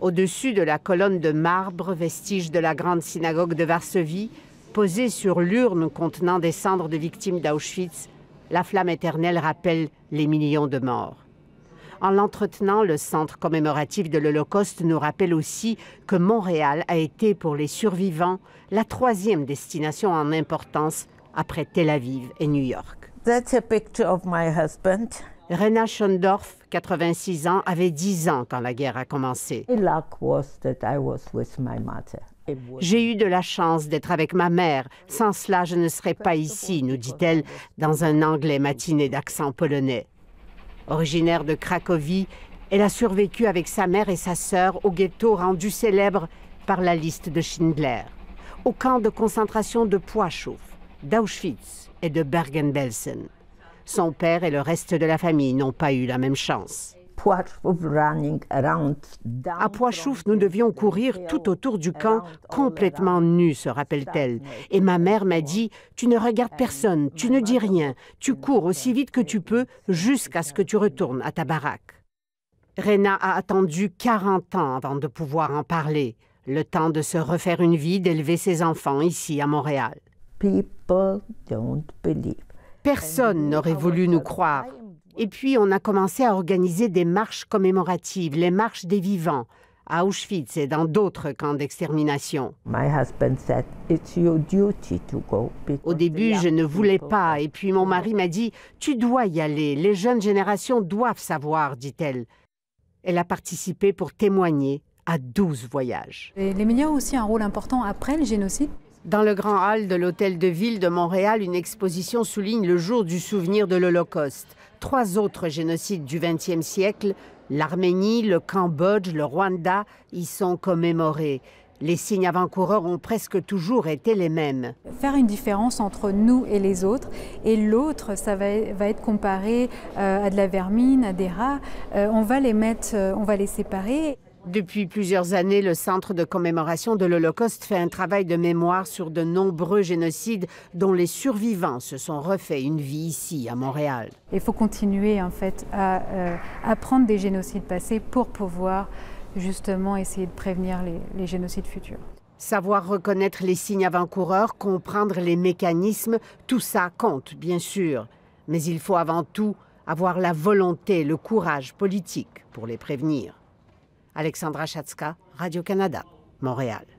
Au-dessus de la colonne de marbre, vestige de la grande synagogue de Varsovie, posée sur l'urne contenant des cendres de victimes d'Auschwitz, la flamme éternelle rappelle les millions de morts. En l'entretenant, le centre commémoratif de l'Holocauste nous rappelle aussi que Montréal a été pour les survivants la troisième destination en importance après Tel Aviv et New York. That's a picture of my husband. Rena Schondorf, 86 ans, avait 10 ans quand la guerre a commencé. J'ai eu de la chance d'être avec ma mère. Sans cela, je ne serais pas ici, nous dit-elle dans un anglais matiné d'accent polonais. Originaire de Cracovie, elle a survécu avec sa mère et sa sœur au ghetto rendu célèbre par la liste de Schindler, au camp de concentration de Płaszów, d'Auschwitz et de Bergen-Belsen. Son père et le reste de la famille n'ont pas eu la même chance. À Poichouf, nous devions courir tout autour du camp, complètement nus, se rappelle-t-elle. Et ma mère m'a dit Tu ne regardes personne, tu ne dis rien, tu cours aussi vite que tu peux jusqu'à ce que tu retournes à ta baraque. Rena a attendu 40 ans avant de pouvoir en parler, le temps de se refaire une vie, d'élever ses enfants ici à Montréal. People don't believe. Personne n'aurait voulu nous croire. Et puis on a commencé à organiser des marches commémoratives, les marches des vivants, à Auschwitz et dans d'autres camps d'extermination. Au début, je ne voulais pas, et puis mon mari m'a dit, tu dois y aller, les jeunes générations doivent savoir, dit-elle. Elle a participé pour témoigner à 12 voyages. Et les médias ont aussi un rôle important après le génocide. Dans le grand hall de l'Hôtel de Ville de Montréal, une exposition souligne le jour du souvenir de l'Holocauste. Trois autres génocides du XXe siècle, l'Arménie, le Cambodge, le Rwanda, y sont commémorés. Les signes avant-coureurs ont presque toujours été les mêmes. Faire une différence entre nous et les autres, et l'autre, ça va, être comparé euh, à de la vermine, à des rats. Euh, on va les mettre, euh, on va les séparer. Depuis plusieurs années, le Centre de commémoration de l'Holocauste fait un travail de mémoire sur de nombreux génocides dont les survivants se sont refaits une vie ici, à Montréal. Il faut continuer en fait à apprendre euh, des génocides passés pour pouvoir justement essayer de prévenir les, les génocides futurs. Savoir reconnaître les signes avant-coureurs, comprendre les mécanismes, tout ça compte, bien sûr. Mais il faut avant tout avoir la volonté, le courage politique pour les prévenir. Alexandra Chatska, Radio-Canada, Montréal.